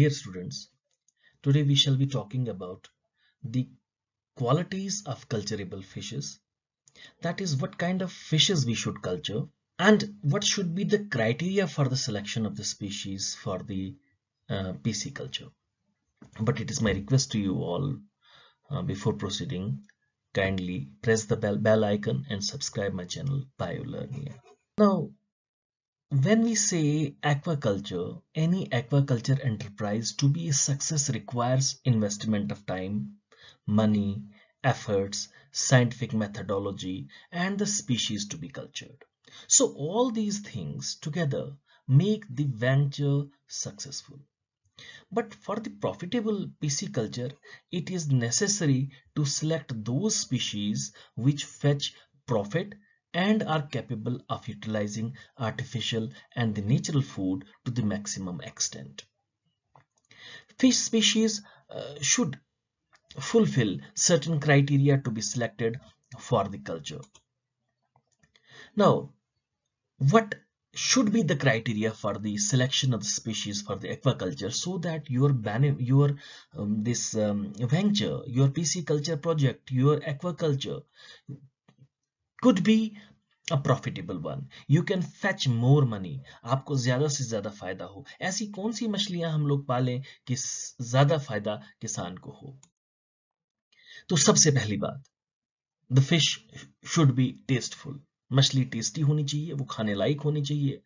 Dear students, today we shall be talking about the qualities of culturable fishes. That is what kind of fishes we should culture and what should be the criteria for the selection of the species for the uh, PC culture. But it is my request to you all uh, before proceeding, kindly press the bell, bell icon and subscribe my channel BioLearnia. Now when we say aquaculture, any aquaculture enterprise to be a success requires investment of time, money, efforts, scientific methodology, and the species to be cultured. So all these things together make the venture successful. But for the profitable PC culture, it is necessary to select those species which fetch profit and are capable of utilizing artificial and the natural food to the maximum extent. Fish species uh, should fulfill certain criteria to be selected for the culture. Now, what should be the criteria for the selection of the species for the aquaculture so that your your um, this um, venture your pc culture project your aquaculture could be a profitable one you can fetch more money आपको ज्यादा से ज्यादा फायदा हो ऐसी कौन सी मछलियां हम लोग पालें कि ज्यादा फायदा किसान को हो तो सबसे पहली बात the fish should be tasteful मछली टेस्टी होनी चाहिए वो खाने लायक होनी चाहिए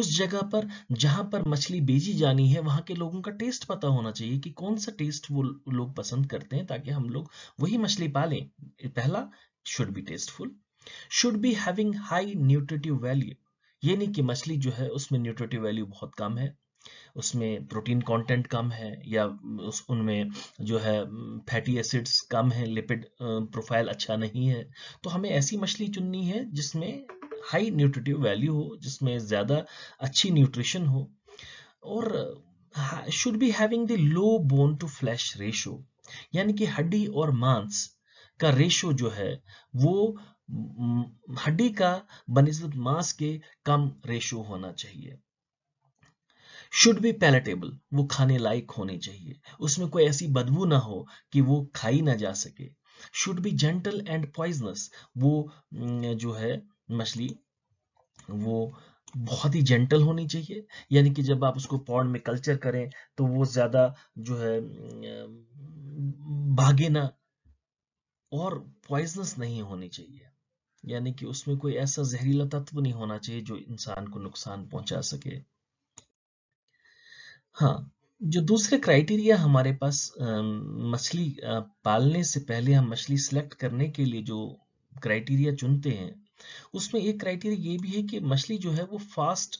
उस जगह पर जहां पर मछली बेची जानी है वहां के लोगों का टेस्ट पता होना चाहिए कि कौन सा टेस्ट वो लोग पसंद करते हैं ताकि हम लोग वही मछली पालें पहला should be tasteful should be having high nutritive value ये नहीं कि मछली जो है उसमें न्यूट्रिटिव वैल्यू बहुत कम है उसमें प्रोटीन कंटेंट कम है या उस उनमें जो है फैटी एसिड्स कम है लिपिड प्रोफाइल अच्छा नहीं है तो हमें ऐसी मछली चुननी है जिसमें हाई न्यूट्रिटिव वैल्यू हो जिसमें ज़्यादा अच्छी न्यूट्रिशन हो और should be having the low bone to flesh ratio यानी कि हड्डी और मांस का रेशो जो है वो हड्डी का बनस्बत मांस के कम रेशो होना चाहिए शुड बी पैलेटेबल वो खाने लायक होने चाहिए उसमें कोई ऐसी बदबू ना हो कि वो खाई ना जा सके should be gentle and poisonous वो जो है मछली वो बहुत ही जेंटल होनी चाहिए यानी कि जब आप उसको पॉन्ड में कल्चर करें तो वो ज्यादा जो है भागे ना और पॉइजनस नहीं होनी चाहिए यानी कि उसमें कोई ऐसा जहरीला तत्व नहीं होना चाहिए जो इंसान को नुकसान पहुंचा सके हाँ जो दूसरे क्राइटेरिया हमारे पास मछली पालने से पहले हम मछली सिलेक्ट करने के लिए जो क्राइटेरिया चुनते हैं उसमें एक क्राइटेरिया ये भी है कि मछली जो है वो फास्ट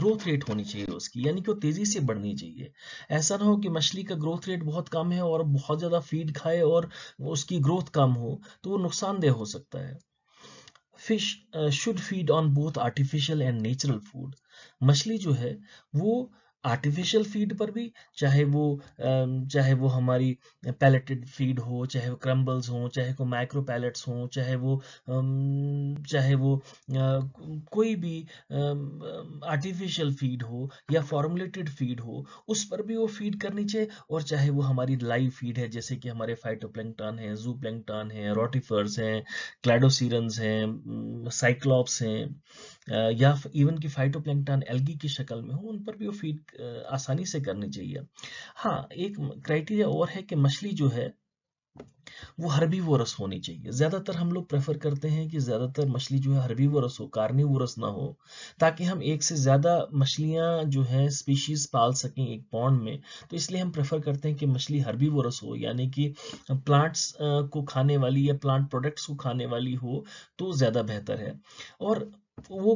ग्रोथ रेट होनी चाहिए उसकी यानी कि वो तेज़ी से बढ़नी चाहिए ऐसा ना हो कि मछली का ग्रोथ रेट बहुत कम है और बहुत ज़्यादा फीड खाए और उसकी ग्रोथ कम हो तो वो नुकसानदेह हो सकता है fish should feed on both artificial and natural food मछली जो है वो आर्टिफिशियल फीड पर भी चाहे वो चाहे वो हमारी पैलेटेड फीड हो चाहे वो क्रम्बल्स हो चाहे वो माइक्रो पैलेट्स हो चाहे वो चाहे वो कोई भी आर्टिफिशियल फीड हो या फॉर्मुलेटेड फीड हो उस पर भी वो फीड करनी चाहिए और चाहे वो हमारी लाइव फीड है जैसे कि हमारे फाइटो फाइटोप्लैंकटन है जू प्लैंकटन है रोटिफर्स हैं क्लैडोसीरन्स हैं साइक्लॉप्स हैं या इवन की फाइटोप्लैंकटन एल्गी की शक्ल में हो उन पर भी वो फीड आसानी से करनी चाहिए हाँ एक क्राइटेरिया और है कि मछली जो है वो हरबी वोरस होनी चाहिए ज़्यादातर हम लोग प्रेफर करते हैं कि ज़्यादातर मछली जो है हरबी वोरस हो कार्नी वोरस ना हो ताकि हम एक से ज़्यादा मछलियां जो है स्पीशीज़ पाल सकें एक पॉन्ड में तो इसलिए हम प्रेफर करते हैं कि मछली हरबी वोरस हो यानी कि प्लांट्स को खाने वाली या प्लांट प्रोडक्ट्स को खाने वाली हो तो ज़्यादा बेहतर है और वो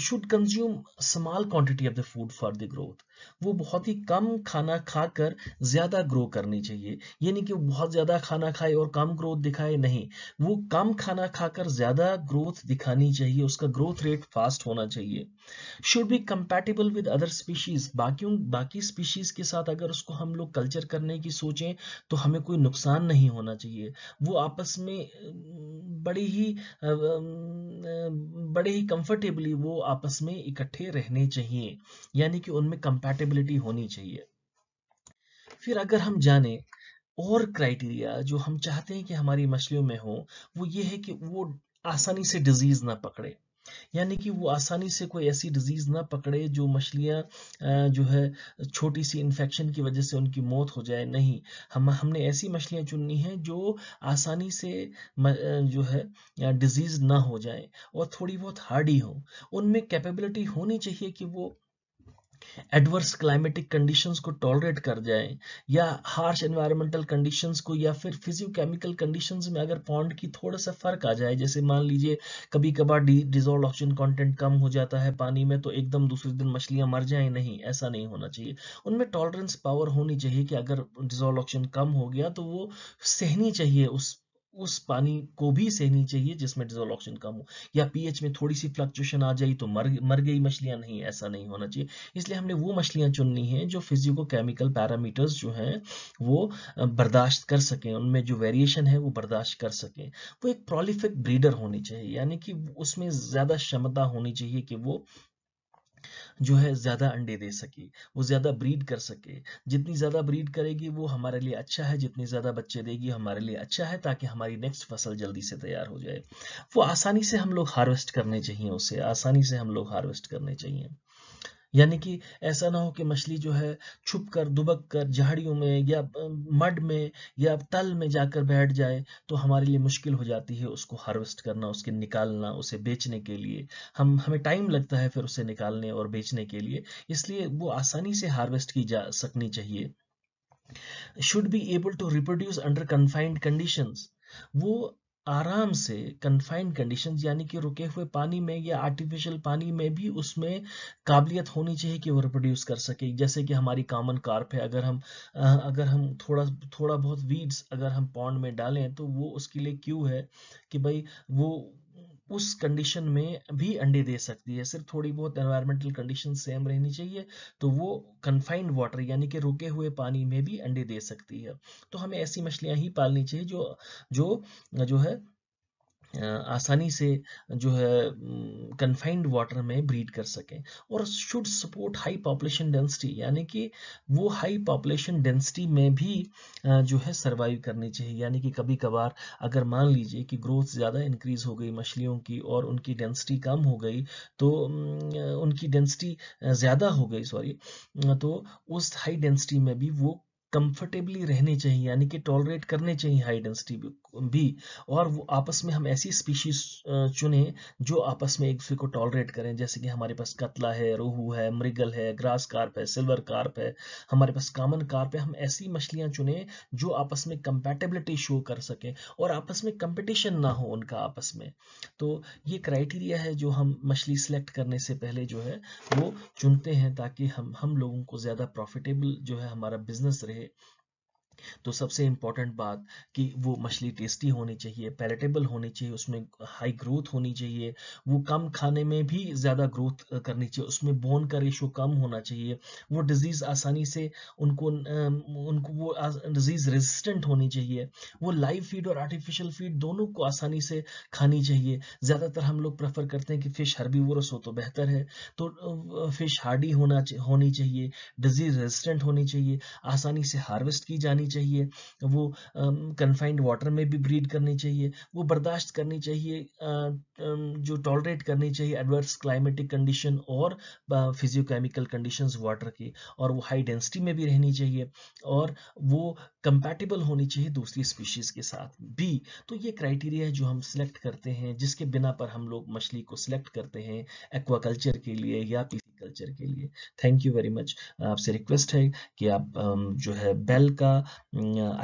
should consume small quantity of the food for the growth वो बहुत ही कम खाना खाकर ज्यादा ग्रो करनी चाहिए यानी कि बहुत ज्यादा खाना खाए और कम ग्रोथ दिखाए नहीं वो कम खाना खाकर ज्यादा ग्रोथ दिखानी चाहिए उसका ग्रोथ रेट फास्ट होना चाहिए should be compatible with other species बाकी बाकी स्पीशीज के साथ अगर उसको हम लोग कल्चर करने की सोचें तो हमें कोई नुकसान नहीं होना चाहिए वो आपस में बड़े ही बड़े ही कंफर्टेबली वो आपस में इकट्ठे रहने चाहिए यानी कि उनमें कंपेटेबिलिटी होनी चाहिए फिर अगर हम जाने और क्राइटेरिया जो हम चाहते हैं कि हमारी मछलियों में हो वो ये है कि वो आसानी से डिजीज ना पकड़े यानी कि वो आसानी से कोई ऐसी डिजीज ना पकड़े जो मछलियाँ जो है छोटी सी इन्फेक्शन की वजह से उनकी मौत हो जाए नहीं हम हमने ऐसी मछलियाँ चुननी हैं जो आसानी से जो है डिजीज ना हो जाए और थोड़ी बहुत हार्डी हो उनमें कैपेबिलिटी होनी चाहिए कि वो एडवर्स क्लाइमेटिक कंडीशंस को टॉलरेट कर जाए या हार्श एनवायरमेंटल कंडीशंस को या फिर फिजियोकेमिकल कंडीशंस में अगर पॉन्ड की थोड़ा सा फर्क आ जाए जैसे मान लीजिए कभी कभार डिजोल्व ऑक्सीजन कंटेंट कम हो जाता है पानी में तो एकदम दूसरे दिन मछलियां मर जाए नहीं ऐसा नहीं होना चाहिए उनमें टॉलरेंस पावर होनी चाहिए कि अगर डिजोल्व ऑक्सीजन कम हो गया तो वो सहनी चाहिए उस उस पानी को भी सहनी चाहिए जिसमें डिजोल ऑक्सीजन कम हो या पीएच में थोड़ी सी फ्लक्चुएशन आ जाए तो मर मर गई मछलियां नहीं ऐसा नहीं होना चाहिए इसलिए हमने वो मछलियां चुननी हैं जो फिजिको केमिकल पैरामीटर्स जो हैं वो बर्दाश्त कर सकें उनमें जो वेरिएशन है वो बर्दाश्त कर सकें वो एक प्रोलिफिक ब्रीडर होनी चाहिए यानी कि उसमें ज़्यादा क्षमता होनी चाहिए कि वो जो है ज़्यादा अंडे दे सके वो ज़्यादा ब्रीड कर सके जितनी ज़्यादा ब्रीड करेगी वो हमारे लिए अच्छा है जितनी ज़्यादा बच्चे देगी हमारे लिए अच्छा है ताकि हमारी नेक्स्ट फसल जल्दी से तैयार हो जाए वो आसानी से हम लोग हार्वेस्ट करने चाहिए उसे आसानी से हम लोग हार्वेस्ट करने चाहिए यानी कि ऐसा ना हो कि मछली जो है छुप कर दुबक कर झाड़ियों में या मड में या तल में जाकर बैठ जाए तो हमारे लिए मुश्किल हो जाती है उसको हार्वेस्ट करना उसके निकालना उसे बेचने के लिए हम हमें टाइम लगता है फिर उसे निकालने और बेचने के लिए इसलिए वो आसानी से हार्वेस्ट की जा सकनी चाहिए should be able to reproduce under confined condition वो आराम से कन्फाइंड कंडीशन यानी कि रुके हुए पानी में या आर्टिफिशियल पानी में भी उसमें काबिलियत होनी चाहिए कि वो रिप्रोड्यूस कर सके जैसे कि हमारी कॉमन कार्प है अगर हम अगर हम थोड़ा थोड़ा बहुत वीड्स अगर हम पॉन्ड में डालें तो वो उसके लिए क्यों है कि भाई वो उस कंडीशन में भी अंडे दे सकती है सिर्फ थोड़ी बहुत एनवायरमेंटल कंडीशन सेम रहनी चाहिए तो वो कन्फाइंड वाटर यानी कि रुके हुए पानी में भी अंडे दे सकती है तो हमें ऐसी मछलियाँ ही पालनी चाहिए जो जो जो है आसानी से जो है कन्फाइंड वाटर में ब्रीड कर सकें और should support high population density यानी कि वो हाई पॉपुलेशन डेंसिटी में भी जो है सर्वाइव करनी चाहिए यानी कि कभी कभार अगर मान लीजिए कि ग्रोथ ज़्यादा इंक्रीज हो गई मछलियों की और उनकी डेंसिटी कम हो गई तो उनकी डेंसिटी ज़्यादा हो गई सॉरी तो उस हाई डेंसिटी में भी वो कंफर्टेबली रहने चाहिए यानी कि टॉलरेट करने चाहिए हाई डेंसिटी भी और वो आपस में हम ऐसी स्पीशीज चुने जो आपस में एक दूसरे को टॉलरेट करें जैसे कि हमारे पास कतला है रोहू है मृगल है ग्रास कार्प है सिल्वर कार्प है हमारे पास कामन कार्प है हम ऐसी मछलियां चुने जो आपस में कंपेटेबिलिटी शो कर सकें और आपस में कंपिटिशन ना हो उनका आपस में तो ये क्राइटेरिया है जो हम मछली सेलेक्ट करने से पहले जो है वो चुनते हैं ताकि हम हम लोगों को ज़्यादा प्रॉफिटेबल जो है हमारा बिजनेस रहे it तो सबसे इम्पॉर्टेंट बात कि वो मछली टेस्टी होनी चाहिए पैलेटेबल होनी चाहिए उसमें हाई ग्रोथ होनी चाहिए वो कम खाने में भी ज़्यादा ग्रोथ करनी चाहिए उसमें बोन का रेशो कम होना चाहिए वो डिज़ीज़ आसानी से उनको उनको वो डिज़ीज़ रेजिस्टेंट होनी चाहिए वो लाइव फीड और आर्टिफिशियल फीड दोनों को आसानी से खानी चाहिए ज़्यादातर हम लोग प्रेफर करते हैं कि फ़िश हरबी हो तो बेहतर है तो फ़िश हार्डी होना होनी चाहिए डिज़ीज़ रेजिस्टेंट होनी चाहिए आसानी से हार्वेस्ट की जानी करनी चाहिए वो कन्फाइंड वाटर में भी ब्रीड करनी चाहिए वो बर्दाश्त करनी चाहिए जो टॉलरेट करनी चाहिए एडवर्स क्लाइमेटिक कंडीशन और फिजियोकेमिकल कंडीशंस वाटर की और वो हाई डेंसिटी में भी रहनी चाहिए और वो कंपैटिबल होनी चाहिए दूसरी स्पीशीज़ के साथ भी तो ये क्राइटेरिया जो हम सिलेक्ट करते हैं जिसके बिना पर हम लोग मछली को सिलेक्ट करते हैं एक्वाकल्चर के लिए या कल्चर के लिए थैंक यू वेरी मच आपसे रिक्वेस्ट है कि आप जो है बेल का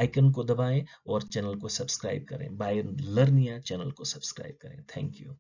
आइकन को दबाएं और चैनल को सब्सक्राइब करें बाय लर्निया चैनल को सब्सक्राइब करें थैंक यू